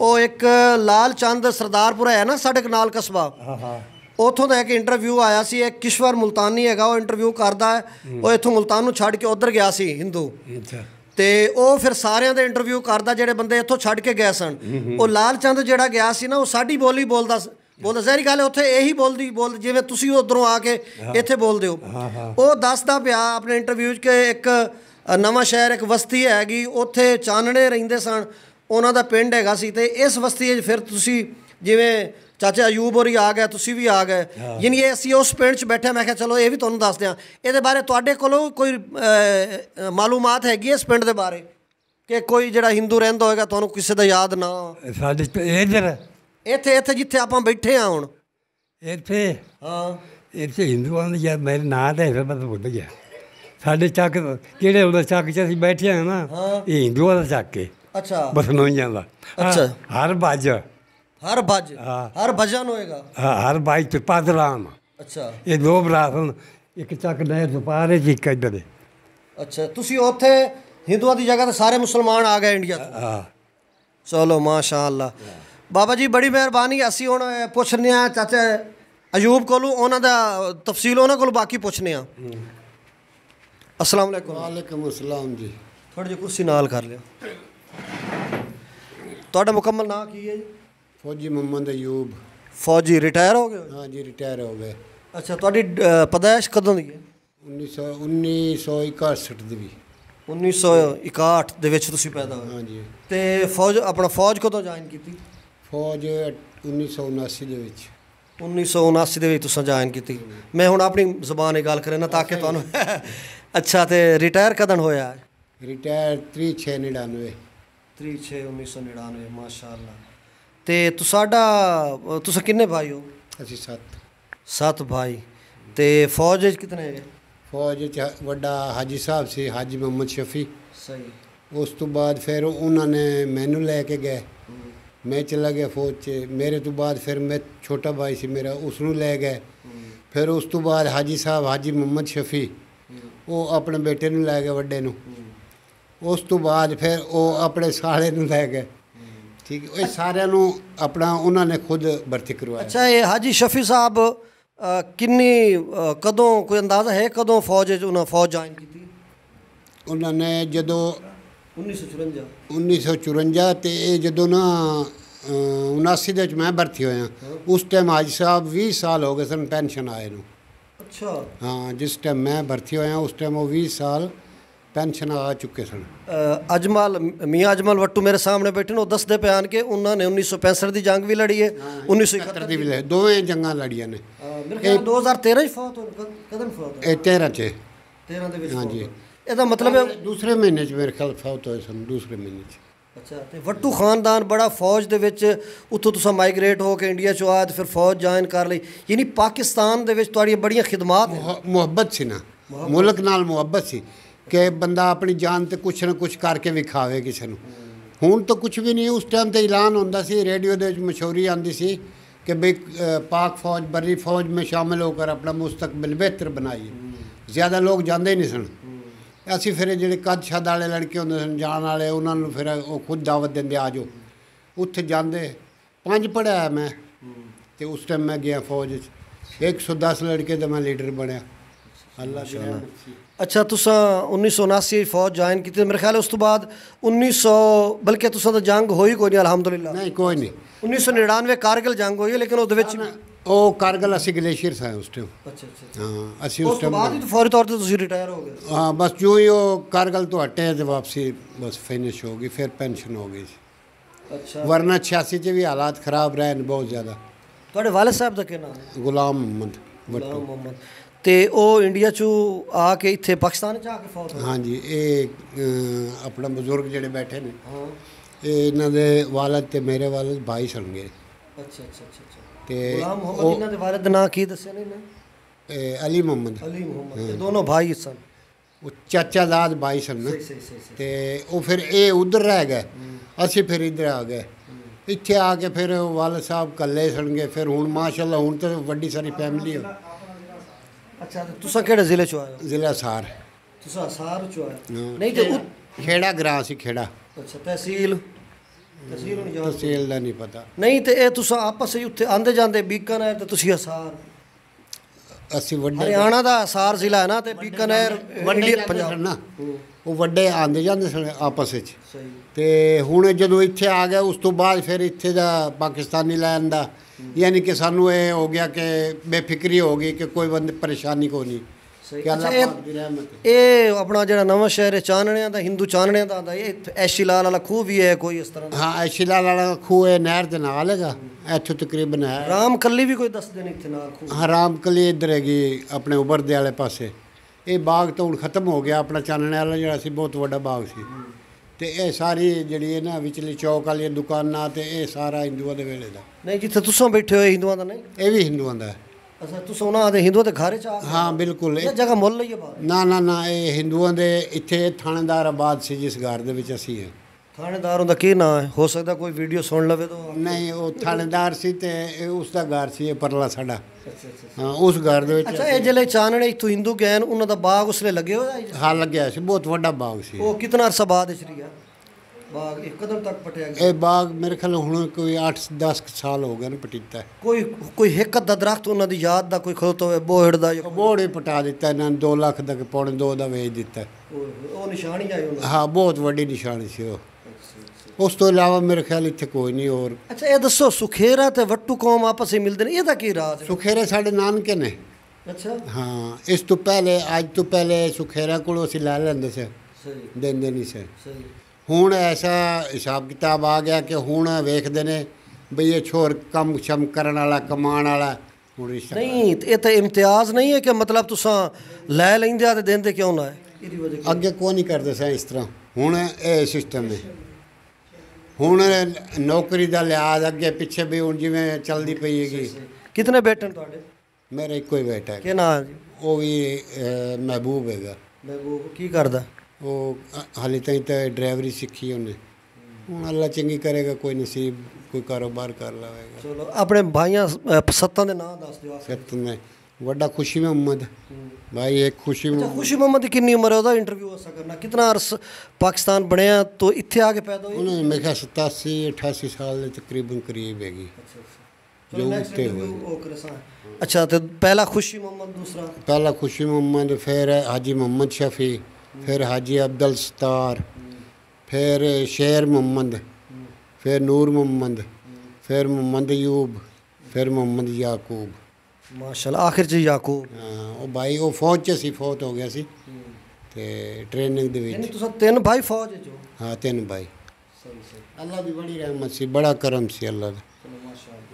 ਉਹ ਇੱਕ ਲਾਲ ਚੰਦ ਸਰਦਾਰਪੁਰਾ ਹੈ ਨਾ ਸਾਡੇ ਨਾਲ ਕਸਬਾ ਹਾਂ ਹਾਂ ਉਥੋਂ ਦਾ ਇੱਕ ਇੰਟਰਵਿਊ ਆਇਆ ਸੀ ਇੱਕ ਕਿਸ਼ਵਰ ਮੁਲਤਾਨੀ ਹੈਗਾ ਉਹ ਇੰਟਰਵਿਊ ਕਰਦਾ ਹੈ ਉਹ ਇੱਥੋਂ ਮੁਲਤਾਨ ਨੂੰ ਛੱਡ ਕੇ ਉਧਰ ਗਿਆ ਸੀ ਹਿੰਦੂ ਅੱਛਾ ਤੇ ਉਹ ਫਿਰ ਸਾਰਿਆਂ ਦੇ ਇੰਟਰਵਿਊ ਕਰਦਾ ਜਿਹੜੇ ਬੰਦੇ ਇੱਥੋਂ ਛੱਡ ਕੇ ਗਏ ਸਨ ਉਹ ਲਾਲ ਚੰਦ ਜਿਹੜਾ ਗਿਆ ਸੀ ਨਾ ਉਹ ਸਾਡੀ ਬੋਲੀ ਬੋਲਦਾ ਬੋਲਦਾ ਜ਼ਹਿਰੀ ਗੱਲ ਉੱਥੇ ਇਹੀ ਬੋਲਦੀ ਬੋਲ ਜਿਵੇਂ ਤੁਸੀਂ ਉਧਰੋਂ ਆ ਕੇ ਇੱਥੇ ਬੋਲਦੇ ਹੋ ਉਹ ਦੱਸਦਾ ਪਿਆ ਆਪਣੇ ਇੰਟਰਵਿਊ 'ਚ ਕਿ ਇੱਕ ਨਵਾਂ ਸ਼ਹਿਰ ਇੱਕ ਵਸਤੀ ਹੈਗੀ ਉੱਥੇ ਚਾਨਣੇ ਰਹਿੰਦੇ ਸਨ ਉਹਨਾਂ ਦਾ ਪਿੰਡ ਹੈਗਾ ਸੀ ਤੇ ਇਸ ਵਸਤੀ 'ਚ ਫਿਰ ਤੁਸੀਂ ਜਿਵੇਂ ਚਾਚਾ ਅਯੂਬ ਹੋਰੀ ਆ ਗਿਆ ਤੁਸੀਂ ਵੀ ਆ ਗਏ ਯਾਨੀ ਅਸੀਂ ਉਸ ਪਿੰਡ 'ਚ ਬੈਠੇ ਮੈਂ ਕਿਹਾ ਚਲੋ ਇਹ ਵੀ ਤੁਹਾਨੂੰ ਦੱਸਦੇ ਆ ਇਹਦੇ ਬਾਰੇ ਤੁਹਾਡੇ ਕੋਲੋਂ ਕੋਈ ਮਾਲੂਮਾਤ ਹੈਗੀ ਇਸ ਪਿੰਡ ਦੇ ਬਾਰੇ ਕਿ ਕੋਈ ਜਿਹੜਾ Hindu ਰਹਿੰਦਾ ਹੋਵੇਗਾ ਤੁਹਾਨੂੰ ਕਿਸੇ ਦਾ ਯਾਦ ਨਾ ਸਾਡੇ ਇੱਧਰ ਇੱਥੇ ਇੱਥੇ ਜਿੱਥੇ ਆਪਾਂ ਬੈਠੇ ਆ ਹੁਣ ਇੱਥੇ ਹਾਂ ਇੱਥੇ ਹਿੰਦੂਆਂ ਦਾ ਯਾਰ ਮੇਰੇ ਨਾਂ ਦਾ ਹੈ ਬਸ ਬੁੱਢ ਗਿਆ ਸਾਡੇ ਚੱਕ ਕਿਹੜੇ ਉਹਦਾ ਚੱਕ 'ਚ ਅਸੀਂ ਬੈਠੇ ਆ ਨਾ ਇਹ ਹਿੰਦੂਆਂ ਦਾ ਚੱਕ ਹੈ ਅੱਛਾ ਬਸਨੋਈਆਂ ਦਾ ਅੱਛਾ ਹਰ ਬਾਜਾ हर भज हर भजन होएगा हाँ हर भाई त्रिपाद राम ਅੱਛਾ ਇਹ ਦੋ ਭਰਾ ਸਨ ਇੱਕ ਚੱਕ ਨੇ ਦੁਪਾਰੇ ਜੀ ਇੱਧਰ ਦੇ ਅੱਛਾ ਤੁਸੀਂ ਉੱਥੇ ਹਿੰਦੂਆਂ ਦੀ ਜਗ੍ਹਾ ਤੇ ਸਾਰੇ ਮੁਸਲਮਾਨ ਆ ਗਏ ਇੰਡੀਆ ਤੋਂ ਹਾਂ ਚਲੋ ਮਾਸ਼ਾਅੱਲਾ ਬਾਬਾ ਜੀ ਬੜੀ ਮਿਹਰਬਾਨੀ ਅਸੀਂ ਹੁਣ ਪੁੱਛਨੇ ਆ ਚਾਚਾ ਅਯੂਬ ਕੋਲੋਂ ਉਹਨਾਂ ਦਾ ਤਫਸੀਲ ਉਹਨਾਂ ਕੋਲ ਬਾਕੀ ਪੁੱਛਨੇ ਆ ਅਸਲਾਮ ਅਲੈਕੁਮ ਵਾਲੇਕੁਮ ਅਸਲਾਮ ਜੀ ਥੋੜੀ ਜਿਹੀ ਕੁਰਸੀ ਨਾਲ ਕਰ ਲਿਓ ਤੁਹਾਡਾ ਮੁਕੰਮਲ ਨਾਂ ਕੀ ਹੈ ਜੀ ਫੌਜੀ ਮੁਹੰਮਦ ਅਯੂਬ ਫੌਜੀ ਰਿਟਾਇਰ ਹੋ ਗਏ ਹਾਂ ਜੀ ਰਿਟਾਇਰ ਹੋ ਗਏ ਅੱਛਾ ਤੁਹਾਡੀ ਪਦਾਇਸ਼ ਕਦੋਂ ਦੀ ਹੈ 1961 ਦੀ ਵੀ 1961 ਦੇ ਵਿੱਚ ਤੁਸੀਂ ਪੈਦਾ ਹੋਏ ਹਾਂ ਜੀ ਤੇ ਫੌਜ ਆਪਣਾ ਫੌਜ ਕਦੋਂ ਜੁਆਇਨ ਕੀਤੀ ਫੌਜ 1979 ਦੇ ਵਿੱਚ 1979 ਦੇ ਵਿੱਚ ਤੁਸੀਂ ਜੁਆਇਨ ਕੀਤੀ ਮੈਂ ਹੁਣ ਆਪਣੀ ਜ਼ੁਬਾਨ ਇਹ ਗੱਲ ਕਰਨਾ ਤਾਂ ਕਿ ਤੁਹਾਨੂੰ ਅੱਛਾ ਤੇ ਰਿਟਾਇਰ ਕਦੋਂ ਹੋਇਆ ਰਿਟਾਇਰ 3699 36 1999 ਮਾਸ਼ਾਅੱਲਾ ਤੇ ਤੁਹਾਡਾ ਤੁਸੀਂ ਕਿੰਨੇ ਭਾਈ ਹੋ ਅਸੀਂ ਸੱਤ ਸੱਤ ਭਾਈ ਤੇ ਫੌਜ ਵਿੱਚ ਕਿਤਨੇ ਹੈਗੇ ਫੌਜ ਵਿੱਚ ਵੱਡਾ ਹਾਜੀ ਸਾਹਿਬ ਸੀ ਹਾਜੀ ਮੁਹੰਮਦ ਸ਼ਫੀ ਸਹੀ ਉਸ ਤੋਂ ਬਾਅਦ ਫਿਰ ਉਹਨਾਂ ਨੇ ਮੈਨੂੰ ਲੈ ਕੇ ਗਏ ਮੈਂ ਚਲਾ ਗਿਆ ਫੌਜ 'ਚ ਮੇਰੇ ਤੋਂ ਬਾਅਦ ਫਿਰ ਮੈਂ ਛੋਟਾ ਭਾਈ ਸੀ ਮੇਰਾ ਉਸ ਨੂੰ ਲੈ ਗਏ ਫਿਰ ਉਸ ਤੋਂ ਬਾਅਦ ਹਾਜੀ ਸਾਹਿਬ ਹਾਜੀ ਮੁਹੰਮਦ ਸ਼ਫੀ ਉਹ ਆਪਣੇ ਬੇਟੇ ਨੂੰ ਲੈ ਗਏ ਵੱਡੇ ਨੂੰ ਉਸ ਤੋਂ ਬਾਅਦ ਫਿਰ ਉਹ ਆਪਣੇ ਸਾਲੇ ਨੂੰ ਲੈ ਗਏ ਠੀਕ ਓਏ ਸਾਰਿਆਂ ਨੂੰ ਆਪਣਾ ਉਹਨਾਂ ਨੇ ਖੁਦ ਵਰਤੀ ਕਰਵਾਇਆ ਅੱਛਾ ਇਹ ਹਾਜੀ ਸ਼ਫੀ ਸਾਹਿਬ ਕਿੰਨੀ ਕਦੋਂ ਕੋਈ ਅੰਦਾਜ਼ਾ ਹੈ ਕਦੋਂ ਫੌਜ ਉਹਨਾਂ ਫੌਜ ਜੁਆਇਨ ਕੀਤੀ ਉਹਨਾਂ ਨੇ ਜਦੋਂ 1954 1954 ਤੇ ਇਹ ਜਦੋਂ ਨਾ 79 ਦੇ ਵਿੱਚ ਮੈਂ ਭਰਤੀ ਹੋਇਆ ਉਸ ਟਾਈਮ ਹਾਜੀ ਸਾਹਿਬ 20 ਸਾਲ ਹੋ ਗਏ ਸਨ ਪੈਨਸ਼ਨ ਆਏ ਨੂੰ ਅੱਛਾ ਹਾਂ ਜਿਸ ਟਾਈਮ ਮੈਂ ਭਰਤੀ ਹੋਇਆ ਉਸ ਟਾਈਮ ਉਹ 20 ਸਾਲ ਪੈਨਸ਼ਨ ਆ ਚੁੱਕੇ ਸਨ ਅਜਮਲ ਮੀਆਂ ਅਜਮਲ ਵੱਟੂ ਮੇਰੇ ਸਾਹਮਣੇ ਬੈਠੇ ਨੇ ਉਹ ਦੱਸਦੇ ਪਿਆਨ ਕਿ ਉਹਨਾਂ ਨੇ 1965 ਦੀ ਜੰਗ ਵੀ ਲੜੀ ਹੈ 1971 ਦੀ ਵੀ ਲੜੀ ਦੋਵੇਂ ਜੰਗਾਂ ਲੜੀਆਂ ਨੇ ਮੇਰੇ ਖਿਆਲ 2013 ਹੀ ਫੌਤ ਕਦਮ ਫੌਤ ਇਹ 13 ਚ 13 ਦੇ ਵਿੱਚ ਹਾਂਜੀ ਇਹਦਾ ਮਤਲਬ ਹੈ ਦੂਸਰੇ ਮਹੀਨੇ ਚ ਮੇਰੇ ਖਿਆਲ ਫੌਤ ਹੋਏ ਸਨ ਦੂਸਰੇ ਮਹੀਨੇ ਚ ਅੱਛਾ ਤੇ ਵੱਟੂ ਖਾਨਦਾਨ ਬੜਾ ਫੌਜ ਦੇ ਵਿੱਚ ਉੱਥੋਂ ਤੁਸੀਂ ਮਾਈਗ੍ਰੇਟ ਹੋ ਕੇ ਇੰਡੀਆ ਚ ਆਇਆ ਤੇ ਫਿਰ ਫੌਜ ਜੁਆਇਨ ਕਰ ਲਈ ਯਾਨੀ ਪਾਕਿਸਤਾਨ ਦੇ ਵਿੱਚ ਤੁਹਾਡੀਆਂ ਬੜੀਆਂ ਖਿਦਮਤਾਂ ਮੁਹੱਬਤ ਸੀ ਨਾ ਮੁਲਕ ਨਾਲ ਮੁਹੱਬਤ ਸੀ ਕਿ ਬੰਦਾ ਆਪਣੀ ਜਾਨ ਤੇ ਕੁਛ ਨਾ ਕੁਛ ਕਰਕੇ ਵਿਖਾਵੇ ਕਿਸੇ ਨੂੰ ਹੁਣ ਤਾਂ ਕੁਛ ਵੀ ਨਹੀਂ ਉਸ ਟਾਈਮ ਤੇ ਐਲਾਨ ਹੁੰਦਾ ਸੀ ਰੇਡੀਓ ਦੇ ਵਿੱਚ ਮਸ਼ਹੂਰੀ ਆਂਦੀ ਸੀ ਕਿ ਬਈ ਪਾਕ ਫੌਜ ਬਰੀ ਫੌਜ ਵਿੱਚ ਸ਼ਾਮਿਲ ਹੋ ਕੇ ਆਪਣਾ ਮੁਸਤਕਬਲ ਬਿਹਤਰ ਬਣਾਈਏ ਜ਼ਿਆਦਾ ਲੋਕ ਜਾਂਦੇ ਨਹੀਂ ਸਨ ਅਸੀਂ ਫਿਰ ਜਿਹੜੇ ਕੱਦ ਛੱਦ ਵਾਲੇ ਲੜਕੇ ਹੁੰਦੇ ਸਨ ਜਾਣ ਵਾਲੇ ਉਹਨਾਂ ਨੂੰ ਫਿਰ ਉਹ ਖੁਦ ਦਾਵਤ ਦਿੰਦੇ ਆਜੋ ਉੱਥੇ ਜਾਂਦੇ ਪੰਜ ਪੜਿਆ ਮੈਂ ਤੇ ਉਸ ਟਾਈਮ ਮੈਂ ਗਿਆ ਫੌਜ 'ਚ 110 ਲੜਕੇ ਦਾ ਮੈਂ ਲੀਡਰ ਬਣਿਆ ਅੱਲਾਹ ਦੀ ਰਹਿਮਤ ਸੀ ਅੱਛਾ ਤੁਸੀਂ 1979 ਫੌਜ ਜੁਆਇਨ ਕੀਤੀ ਮੇਰੇ ਖਿਆਲ ਉਸ ਤੋਂ ਬਾਅਦ 1900 ਬਲਕਿ ਤੁਸੀਂ ਤਾਂ ਜੰਗ ਹੋਈ ਕੋਈ ਨਹੀਂ ਅਲਹਮਦੁਲਿਲਾ ਨਹੀਂ ਕੋਈ ਨਹੀਂ 1999 ਕਾਰਗਿਲ ਜੰਗ ਹੋਈ ਲੇਕਿਨ ਉਹਦੇ ਵਿੱਚ ਉਹ ਕਾਰਗਲ ਅਸੀਂ ਗਲੇਸ਼ੀਅਰ ਸਾਂ ਉਸ ਟਾਈਮ ਅੱਛਾ ਅੱਛਾ ਹਾਂ ਅਸੀਂ ਉਸ ਟਾਈਮ ਬਾਅਦ ਫੌਰੀ ਤੌਰ ਤੇ ਤੁਸੀਂ ਰਿਟਾਇਰ ਹੋ ਗਏ ਹਾਂ ਬਸ ਜੋ ਹੀ ਉਹ ਕਾਰਗਲ ਤੋਂ ਹਟੇ ਤੇ ਵਾਪਸੀ ਬਸ ਫਿਨਿਸ਼ ਹੋ ਗਈ ਫਿਰ ਪੈਨਸ਼ਨ ਹੋ ਗਈ ਅੱਛਾ ਵਰਨਾ 86 ਚ ਵੀ ਹਾਲਾਤ ਖਰਾਬ ਰਹਿਣ ਬਹੁਤ ਜ਼ਿਆਦਾ ਤੁਹਾਡੇ ਵਾਲਦ ਸਾਹਿਬ ਦਾ ਕੀ ਨਾਮ ਹੈ ਗੁਲਾਮ ਮੁਹੰਮਦ ਗੁਲਾਮ ਮੁਹੰਮਦ ਤੇ ਉਹ ਇੰਡੀਆ 'ਚ ਆ ਕੇ ਇੱਥੇ ਪਾਕਿਸਤਾਨ 'ਚ ਆ ਕੇ ਫੌਤ ਹੋਏ ਹਾਂਜੀ ਇਹ ਆਪਣਾ ਬਜ਼ੁਰਗ ਜਿਹੜੇ ਬੈਠੇ ਨੇ ਹਾਂ ਇਹ ਇਹਨਾਂ ਦੇ ਵਾਲਦ ਤੇ ਮੇਰੇ ਵਾਲਦ ਭਾਈ ਸਣਗੇ ਅੱਛਾ ਅੱਛਾ ਅੱਛਾ ਤੇ ਗੁਲਾਮ ਮੁਹੰਮਦ ਇਹਨਾਂ ਦੇ ਵਾਲਦ ਨਾਂ ਕੀ ਦੱਸਿਆ ਨੇ ਨੇ ਅਲੀ ਮੁਹੰਮਦ ਅਲੀ ਮੁਹੰਮਦ ਦੋਨੋਂ ਭਾਈ ਸਨ ਉਹ ਚਾਚਾ ਦਾਦ ਭਾਈ ਸਨ ਤੇ ਉਹ ਫਿਰ ਇਹ ਉਧਰ ਰਹਿ ਗਏ ਅਸੀਂ ਫਿਰ ਇਧਰ ਆ ਗਏ ਇੱਥੇ ਆ ਕੇ ਫਿਰ ਵਾਲਦ ਸਾਹਿਬ ਕੱਲੇ ਸਣਗੇ ਫਿਰ ਹੁਣ ਮਾਸ਼ਾਅੱਲਾ ਹੁਣ ਤਾਂ ਵੱਡੀ ਸਾਰੀ ਫੈਮਿਲੀ ਹੋ ਗਈ ਅੱਛਾ ਤੁਸੀਂ ਕਿਹੜੇ ਜ਼ਿਲ੍ਹੇ ਚੋਂ ਆਏ ਹੋ ਜ਼ਿਲ੍ਹਾ ਸਾਰ ਤੁਸੀਂ ਸਾਰ ਚੋਂ ਆਏ ਨਹੀਂ ਤੇ ਉਹ ਖੇੜਾ ਗ੍ਰਾਂ ਸੀ ਖੇੜਾ ਅੱਛਾ ਤਹਿਸੀਲ ਤਹਿਸੀਲ ਨੂੰ ਜਾਣ ਤਹਿਸੀਲ ਦਾ ਨਹੀਂ ਪਤਾ ਨਹੀਂ ਤੇ ਇਹ ਤੁਸੀਂ ਆਪਸ ਵਿੱਚ ਉੱਥੇ ਆਂਦੇ ਜਾਂਦੇ ਬੀਕਾਨੇਰ ਤੇ ਤੁਸੀਂ ਹਸਾਰ ਅਸੀਂ ਵੱਡੇ ਹਰਿਆਣਾ ਦਾ ਹਸਾਰ ਜ਼ਿਲ੍ਹਾ ਹੈ ਨਾ ਤੇ ਬੀਕਾਨੇਰ ਵੱਡੇ ਪੰਜਾਬ ਨਾ ਉਹ ਵੱਡੇ ਆਂਦੇ ਜਾਂਦੇ ਸਨ ਆਪਸ ਵਿੱਚ ਸਹੀ ਤੇ ਹੁਣ ਜਦੋਂ ਇੱਥੇ ਆ ਗਿਆ ਉਸ ਤੋਂ ਬਾਅਦ ਫਿਰ ਇੱਥੇ ਦਾ ਪਾਕਿਸਤਾਨੀ ਲੈਣ ਦਾ ਯਾਨੀ ਕਿ ਸਾਨੂੰ ਇਹ ਹੋ ਗਿਆ ਕਿ ਬੇਫਿਕਰੀ ਹੋ ਗਈ ਕਿ ਕੋਈ ਬੰਦੇ ਪਰੇਸ਼ਾਨੀ ਕੋ ਨਹੀਂ ਕਿ ਦੀ ਰਹਿਮਤ ਇਹ ਆਪਣਾ ਜਿਹੜਾ ਨਵਾਂ ਸ਼ਹਿਰ ਹੈ ਚਾਨਣਿਆਂ ਦਾ ਹਿੰਦੂ ਚਾਨਣਿਆਂ ਦਾ ਆਂਦਾ ਇਹ ਐਸ਼ੀਲਾਲ ਵਾਲਾ ਖੂਹ ਵੀ ਹੈ ਕੋਈ ਇਸ ਤਰ੍ਹਾਂ ਦਾ ਹਾਂ ਐਸ਼ੀਲਾਲ ਵਾਲਾ ਖੂਹ ਹੈ ਨਹਿਰ ਦੇ ਨਾਲ ਹੈਗਾ ਇੱਥੇ ਤਕਰੀਬਨ ਹੈ ਰਾਮ ਕੱਲੀ ਵੀ ਕੋਈ ਦੱਸਦੇ ਨੇ ਇੱਥੇ ਨਾਲ ਖੂਹ ਹਾਂ ਰਾਮ ਕੱਲੀ ਇੱਧਰ ਹੈਗੀ ਆਪਣੇ ਉਬਰਦੇ ਵਾਲੇ ਪਾਸੇ ਇਹ ਬਾਗ ਤਾਂ ਹੁਣ ਖਤਮ ਹੋ ਗਿਆ ਆਪਣਾ ਚਾਨਣਿਆਂ ਵਾਲਾ ਜਿਹੜਾ ਸੀ ਬਹੁਤ ਵੱਡਾ ਬਾਗ ਸੀ ਤੇ ਇਹ ਸਾਰੀ ਜਿਹੜੀ ਇਹਨਾਂ ਨਾ ਵਿਚਲੇ ਚੌਕ ਵਾਲੀਆਂ ਦੁਕਾਨਾਂ ਤੇ ਇਹ ਸਾਰਾ ਹਿੰਦੂਆਂ ਦੇ ਵੇਲੇ ਦਾ ਨਹੀਂ ਜਿੱਥੇ ਤੁਸੀਂ ਬੈਠੇ ਹੋ ਹਿੰਦੂਆਂ ਦਾ ਨਹੀਂ ਇਹ ਵੀ ਹਿੰਦੂਆਂ ਦਾ ਅਸਾ ਤੁਸੀਂ ਉਹਨਾਂ ਦੇ ਹਿੰਦੂਆਂ ਦੇ ਘਾਰੇ ਚ ਹਾਂ ਬਿਲਕੁਲ ਇਹ ਜਗ੍ਹਾ ਮੁੱਲ ਲਈ ਨਾ ਨਾ ਨਾ ਇਹ ਹਿੰਦੂਆਂ ਦੇ ਇੱਥੇ ਥਾਣੇਦਾਰ ਆਬਾਦ ਸੀ ਜਿਸ ਘਰ ਦੇ ਵਿੱਚ ਅਸੀਂ ਹਾਂ ਥਾਣੇਦਾਰ ਉਹਦਾ ਕੀ ਨਾਮ ਹੈ ਹੋ ਸਕਦਾ ਕੋਈ ਵੀਡੀਓ ਸੁਣ ਲਵੇ ਤਾਂ ਨਹੀਂ ਉਹ ਥਾਣੇਦਾਰ ਸੀ ਤੇ ਉਸ ਦਾ ਘਰ ਸੀ ਇਹ ਪਰਲਾ ਸਾਡਾ ਹਾਂ ਉਸ ਘਰ ਦੇ ਵਿੱਚ ਅੱਛਾ ਇਹ ਜਿਹੜੇ ਚਾਨਣੇ ਇਥੋਂ ਹਿੰਦੂ ਗਏ ਉਹਨਾਂ ਦਾ ਬਾਗ ਉਸਲੇ ਲੱਗਿਆ ਹੋਇਆ ਹਾਂ ਲੱਗਿਆ ਸੀ ਬਹੁਤ ਵੱਡਾ ਬਾਗ ਸੀ ਉਹ ਕਿਤਨਾ ਅਰਸਾ ਬਾਅਦ ਇਸ ਬਾਗ ਇਹ ਕਦੋਂ ਤੱਕ ਪਟਿਆ ਗਿਆ ਇਹ ਬਾਗ ਮੇਰੇ ਖਿਆਲ ਹੁਣ ਕੋਈ 8-10 ਸਾਲ ਹੋ ਗਏ ਨੇ ਪਟਿੱਤਾ ਕੋਈ ਕੋਈ ਇੱਕ ਅੱਧਾ ਦਰਖਤ ਉਹਨਾਂ ਦੀ ਯਾਦ ਦਾ ਕੋਈ ਖੋਤ ਹੋਵੇ ਬੋਹੜ ਦਾ ਬੋਹੜੇ ਪਟਾ ਦਿੱਤਾ ਇਹਨਾਂ ਨੇ 2 ਲੱਖ ਦਾ ਪੌਣੇ 2 ਦਾ ਵੇਚ ਦਿੱਤਾ ਉਹ ਨਿਸ਼ਾਨੀ ਆਈ ਉਹਨਾਂ ਹਾਂ ਬਹੁਤ ਵੱਡੀ ਨਿਸ਼ਾਨੀ ਸੀ ਉਹ ਉਸ ਤੋਂ ਇਲਾਵਾ ਮੇਰੇ ਖਿਆਲ ਇੱਥੇ ਕੋਈ ਨਹੀਂ ਹੋਰ ਅੱਛਾ ਇਹ ਦੱਸੋ ਸੁਖੇਰਾ ਤੇ ਵੱਟੂ ਕੌਮ ਆਪਸ ਵਿੱਚ ਮਿਲਦੇ ਨੇ ਇਹਦਾ ਕੀ ਰਾਜ ਸੁਖੇਰੇ ਸਾਡੇ ਨਾਨਕੇ ਨੇ ਅੱਛਾ ਹਾਂ ਇਸ ਤੋਂ ਪਹਿਲੇ ਅੱਜ ਤੋਂ ਪਹਿਲੇ ਸੁਖੇਰਾ ਕੋਲੋਂ ਅਸੀਂ ਲੈ ਲੈਂਦੇ ਸੀ ਸਹੀ ਦਿੰਦੇ ਨਹੀਂ ਸੀ ਸਹੀ ਹੁਣ ਐਸਾ ਹਿਸਾਬ ਕਿਤਾਬ ਆ ਗਿਆ ਕਿ ਹੁਣ ਵੇਖਦੇ ਨੇ ਬਈ ਇਹ ਛੋਰ ਕੰਮ ਸ਼ਮ ਕਰਨ ਵਾਲਾ ਕਮਾਣ ਵਾਲਾ ਹੁਣ ਨਹੀਂ ਇਹ ਤਾਂ ਇਮਤਿਆਜ਼ ਨਹੀਂ ਹੈ ਕਿ ਮਤਲਬ ਤੁਸੀਂ ਲੈ ਲੈਂਦੇ ਆ ਤੇ ਦਿੰਦੇ ਕਿਉਂ ਨਾ ਅੱਗੇ ਕੋਈ ਨਹੀਂ ਕਰਦੇ ਸਾਂ ਇਸ ਤਰ੍ਹਾਂ ਹੁਣ ਇਹ ਸਿਸਟਮ ਹੈ ਹੁਣ ਨੌਕਰੀ ਦਾ ਲਿਹਾਜ਼ ਅੱਗੇ ਪਿੱਛੇ ਵੀ ਹੁਣ ਜਿਵੇਂ ਚੱਲਦੀ ਪਈ ਹੈਗੀ ਕਿਤਨੇ ਬੇਟੇ ਤੁਹਾਡੇ ਮੇਰੇ ਇੱਕੋ ਹੀ ਬੇਟਾ ਹੈ ਕੀ ਨਾਮ ਹੈ ਉਹ ਵੀ ਮਹਿਬੂਬ ਹੈਗਾ ਮਹਿਬੂਬ ਕੀ ਕਰਦਾ ਉਹ ਹਾਲੇ ਤਾਈਂ ਤਾਂ ਡਰਾਈਵਰੀ ਸਿੱਖੀ ਉਹਨੇ ਹੁਣ ਅੱਲਾ ਚੰਗੀ ਕਰੇਗਾ ਕੋਈ ਨਸੀਬ ਕੋਈ ਕਾਰੋਬਾਰ ਕਰ ਲਵੇਗਾ ਚਲੋ ਆਪਣੇ ਭਾਈਆਂ ਸੱਤਾਂ ਦੇ ਨਾਮ ਦੱਸ ਦਿਓ ਸੱਤ ਨੇ ਵੱਡਾ ਖੁਸ਼ੀ ਮੁਹੰਮਦ भाई एक खुशी अच्छा, खुशी मोहम्मद किन्नी उम्र है इंटरव्यू ऐसा करना कितना अर्स पाकिस्तान बनया तो इतने आके पैदा हुई उन्होंने मेरे ख्याल सतासी अठासी साल तकरीबन करीब हैगी जो उत्ते हुए अच्छा तो पहला खुशी मोहम्मद दूसरा पहला खुशी मोहम्मद फिर हाजी मोहम्मद शफी फिर हाजी अब्दुल सतार फिर शेर मोहम्मद फिर नूर मोहम्मद फिर मोहम्मद यूब फिर मोहम्मद याकूब ਮਾਸ਼ਾਅੱਲਾ ਆਖਿਰ ਚ ਯਾਕੂਬ ਹਾਂ ਉਹ ਭਾਈ ਉਹ ਫੌਜ ਚ ਸੀ ਫੌਤ ਹੋ ਗਿਆ ਸੀ ਤੇ ਟ੍ਰੇਨਿੰਗ ਦੇ ਵਿੱਚ ਨਹੀਂ ਤੁਸੀਂ ਤਿੰਨ ਭਾਈ ਫੌਜ ਚ ਹਾਂ ਤਿੰਨ ਭਾਈ ਸਹੀ ਸਹੀ ਅੱਲਾ ਦੀ ਬੜੀ ਰਹਿਮਤ ਸੀ ਬੜਾ ਕਰਮ ਸੀ ਅੱਲਾ ਦਾ ਮਾਸ਼ਾਅੱਲਾ